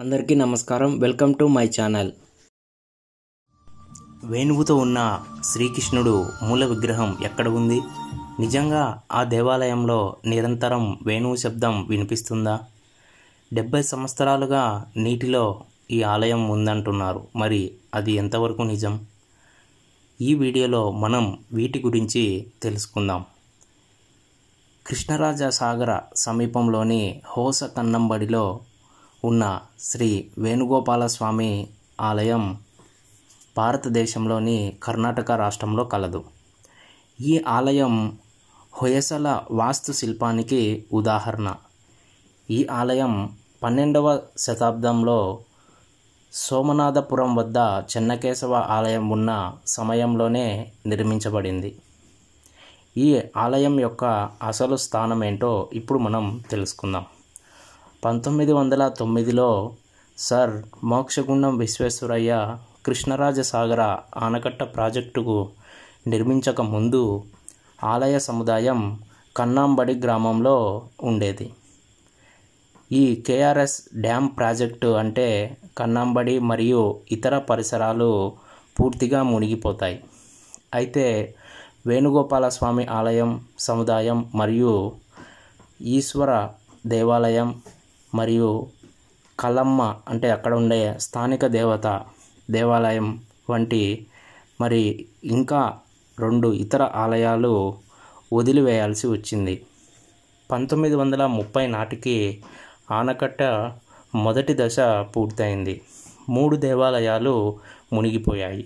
అందరికీ నమస్కారం welcome to my channel వేణువుతో ఉన్న శ్రీకృష్ణుడు మూల విగ్రహం ఎక్కడ ఉంది నిజంగా ఆ దేవాలయంలో నిరంతరం వేణువు శబ్దం వినిపిస్తుందా డెబ్బై సంవత్సరాలుగా నీటిలో ఈ ఆలయం ఉందంటున్నారు మరి అది ఎంతవరకు నిజం ఈ వీడియోలో మనం వీటి గురించి తెలుసుకుందాం కృష్ణరాజ సాగర సమీపంలోని హోస కన్నంబడిలో ఉన్న శ్రీ వేణుగోపాలస్వామి ఆలయం భారతదేశంలోని కర్ణాటక రాష్ట్రంలో కలదు ఈ ఆలయం హొయసల వాస్తుశిల్పానికి ఉదాహరణ ఈ ఆలయం పన్నెండవ శతాబ్దంలో సోమనాథపురం వద్ద చెన్నకేశవ ఆలయం ఉన్న సమయంలోనే నిర్మించబడింది ఈ ఆలయం యొక్క అసలు స్థానం ఏంటో ఇప్పుడు మనం తెలుసుకుందాం పంతొమ్మిది వందల తొమ్మిదిలో సర్ మోక్షగుండం విశ్వేశ్వరయ్య కృష్ణరాజసాగర ఆనకట్ట ప్రాజెక్టుకు నిర్మించక ముందు ఆలయ సముదాయం కన్నాంబడి గ్రామంలో ఉండేది ఈ కేఆర్ఎస్ డ్యామ్ ప్రాజెక్టు అంటే కన్నాంబడి మరియు ఇతర పరిసరాలు పూర్తిగా మునిగిపోతాయి అయితే వేణుగోపాల స్వామి ఆలయం సముదాయం మరియు ఈశ్వర దేవాలయం మరియు కలమ్మ అంటే అక్కడ ఉండే స్థానిక దేవత దేవాలయం వంటి మరి ఇంకా రెండు ఇతర ఆలయాలు వదిలివేయాల్సి వచ్చింది పంతొమ్మిది వందల ముప్పై నాటికి ఆనకట్ట మొదటి దశ పూర్తయింది మూడు దేవాలయాలు మునిగిపోయాయి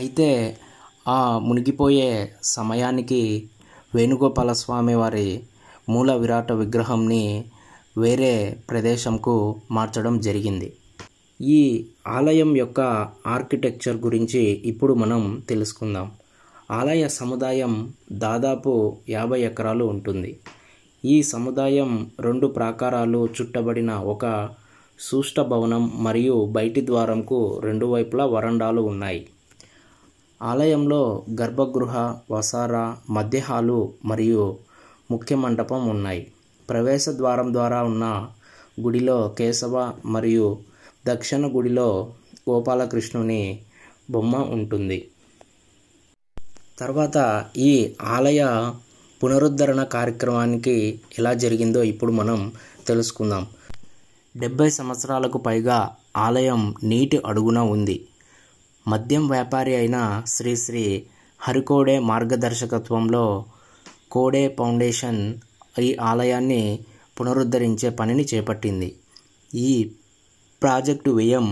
అయితే ఆ మునిగిపోయే సమయానికి వేణుగోపాల స్వామి వారి మూల విరాట విగ్రహంని వేరే ప్రదేశంకు మార్చడం జరిగింది ఈ ఆలయం యొక్క ఆర్కిటెక్చర్ గురించి ఇప్పుడు మనం తెలుసుకుందాం ఆలయ సముదాయం దాదాపు యాభై ఎకరాలు ఉంటుంది ఈ సముదాయం రెండు ప్రాకారాలు చుట్టబడిన ఒక సూష్ట భవనం మరియు బయటి ద్వారంకు రెండు వైపులా వరండాలు ఉన్నాయి ఆలయంలో గర్భగృహ వసార మధ్యహాలు మరియు ముఖ్య మండపం ఉన్నాయి ప్రవేశ ద్వారం ద్వారా ఉన్న గుడిలో కేశవ మరియు దక్షిణ గుడిలో గోపాలకృష్ణుని బొమ్మ ఉంటుంది తర్వాత ఈ ఆలయ పునరుద్ధరణ కార్యక్రమానికి ఎలా జరిగిందో ఇప్పుడు మనం తెలుసుకుందాం డెబ్బై సంవత్సరాలకు పైగా ఆలయం నీటి అడుగున ఉంది మద్యం వ్యాపారి అయిన శ్రీ శ్రీ హరికోడే మార్గదర్శకత్వంలో కోడే ఫౌండేషన్ ఈ ఆలయాన్ని పునరుద్ధరించే పనిని చేపట్టింది ఈ ప్రాజెక్టు వ్యయం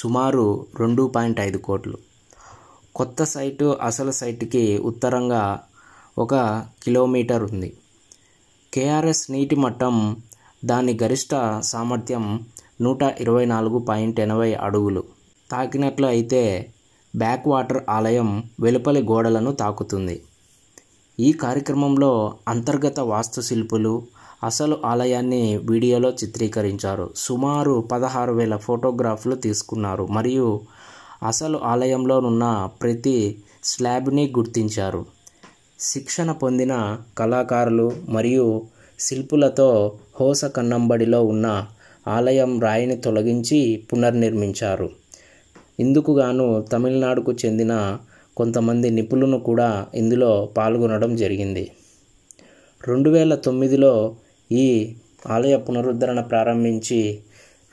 సుమారు రెండు పాయింట్ ఐదు కోట్లు కొత్త సైటు అసలు సైటుకి ఉత్తరంగా ఒక కిలోమీటర్ ఉంది కేఆర్ఎస్ నీటి మట్టం దాని గరిష్ట సామర్థ్యం నూట ఇరవై నాలుగు పాయింట్ ఎనభై అడుగులు తాకినట్లు అయితే బ్యాక్ వాటర్ ఆలయం వెలుపలి గోడలను తాకుతుంది ఈ కార్యక్రమంలో అంతర్గత వాస్తుశిల్పులు అసలు ఆలయాన్ని వీడియోలో చిత్రీకరించారు సుమారు పదహారు వేల ఫోటోగ్రాఫ్లు తీసుకున్నారు మరియు అసలు ఆలయంలోనున్న ప్రతి స్లాబ్ని గుర్తించారు శిక్షణ పొందిన కళాకారులు మరియు శిల్పులతో హోస కన్నంబడిలో ఉన్న ఆలయం రాయిని తొలగించి పునర్నిర్మించారు ఇందుకుగాను తమిళనాడుకు చెందిన కొంతమంది నిపుణులను కూడా ఇందులో పాల్గొనడం జరిగింది రెండు వేల తొమ్మిదిలో ఈ ఆలయ పునరుద్ధరణ ప్రారంభించి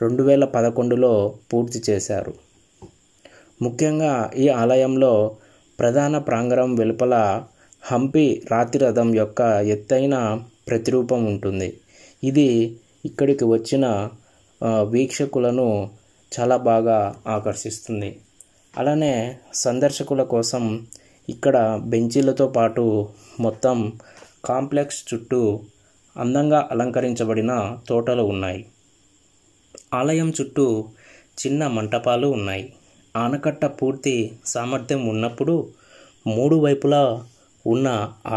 రెండు వేల పదకొండులో పూర్తి చేశారు ముఖ్యంగా ఈ ఆలయంలో ప్రధాన ప్రాంగణం వెలుపల హంపి రాతిరథం యొక్క ఎత్తైన ప్రతిరూపం ఉంటుంది ఇది ఇక్కడికి వచ్చిన వీక్షకులను చాలా బాగా ఆకర్షిస్తుంది అలానే సందర్శకుల కోసం ఇక్కడ బెంచీలతో పాటు మొత్తం కాంప్లెక్స్ చుట్టూ అందంగా అలంకరించబడిన తోటలు ఉన్నాయి ఆలయం చుట్టూ చిన్న మంటపాలు ఉన్నాయి ఆనకట్ట పూర్తి సామర్థ్యం ఉన్నప్పుడు మూడు వైపులా ఉన్న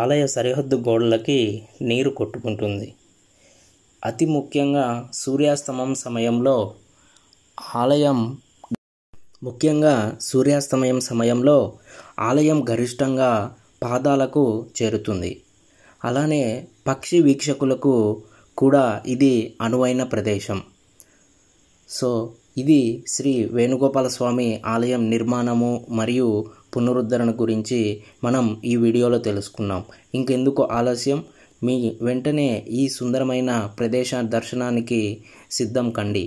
ఆలయ సరిహద్దు గోడలకి నీరు కొట్టుకుంటుంది అతి ముఖ్యంగా సూర్యాస్తమం సమయంలో ఆలయం ముఖ్యంగా సూర్యాస్తమయం సమయంలో ఆలయం గరిష్టంగా పాదాలకు చేరుతుంది అలానే పక్షి వీక్షకులకు కూడా ఇది అనువైన ప్రదేశం సో ఇది శ్రీ వేణుగోపాల స్వామి ఆలయం నిర్మాణము మరియు పునరుద్ధరణ గురించి మనం ఈ వీడియోలో తెలుసుకున్నాం ఇంకెందుకు ఆలస్యం మీ వెంటనే ఈ సుందరమైన ప్రదేశ దర్శనానికి సిద్ధం కండి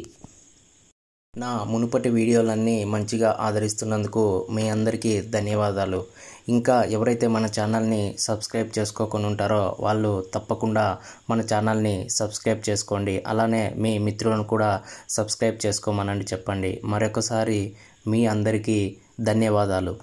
నా మునుపటి వీడియోలన్నీ మంచిగా ఆదరిస్తున్నందుకు మీ అందరికీ ధన్యవాదాలు ఇంకా ఎవరైతే మన ఛానల్ని సబ్స్క్రైబ్ చేసుకోకుండా ఉంటారో వాళ్ళు తప్పకుండా మన ఛానల్ని సబ్స్క్రైబ్ చేసుకోండి అలానే మీ మిత్రులను కూడా సబ్స్క్రైబ్ చేసుకోమనండి చెప్పండి మరొకసారి మీ అందరికీ ధన్యవాదాలు